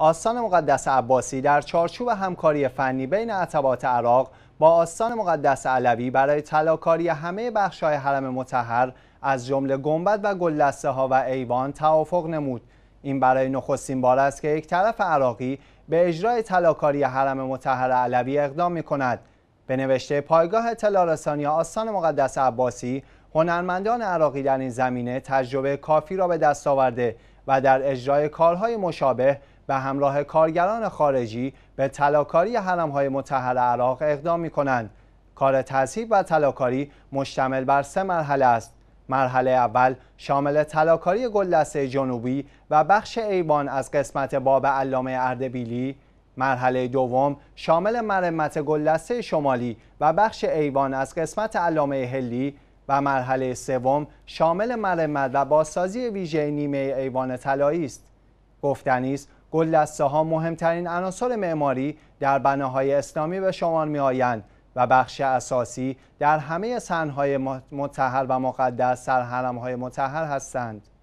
آستان مقدس عباسی در چارچوب همکاری فنی بین عتبات عراق با آستان مقدس علوی برای تلاکاری همه بخش‌های حرم متحر از جمله گنبد و گلدسته ها و ایوان توافق نمود این برای نخستین بار است که یک طرف عراقی به اجرای تلاکاری حرم متحر علوی اقدام می کند به نوشته پایگاه اطلاع رسانی آستان مقدس عباسی هنرمندان عراقی در این زمینه تجربه کافی را به دست آورده و در اجرای کارهای مشابه به همراه کارگران خارجی به حرم های متحر عراق اقدام می کنند. کار تصحیب و تلاکاری مشتمل بر سه مرحله است. مرحله اول شامل گل گلدسته جنوبی و بخش ایوان از قسمت باب علامه اردبیلی مرحله دوم شامل مرمت گلدسته شمالی و بخش ایوان از قسمت علامه هلی و مرحله سوم شامل مرمت و بازسازی ویژه نیمه ایوان طلایی است گفتنی است دسته ها مهمترین عناصر معماری در بناهای اسلامی به شمار می آیند و بخش اساسی در همه سنهای متحر و مقدس سر حرمهای متحر هستند.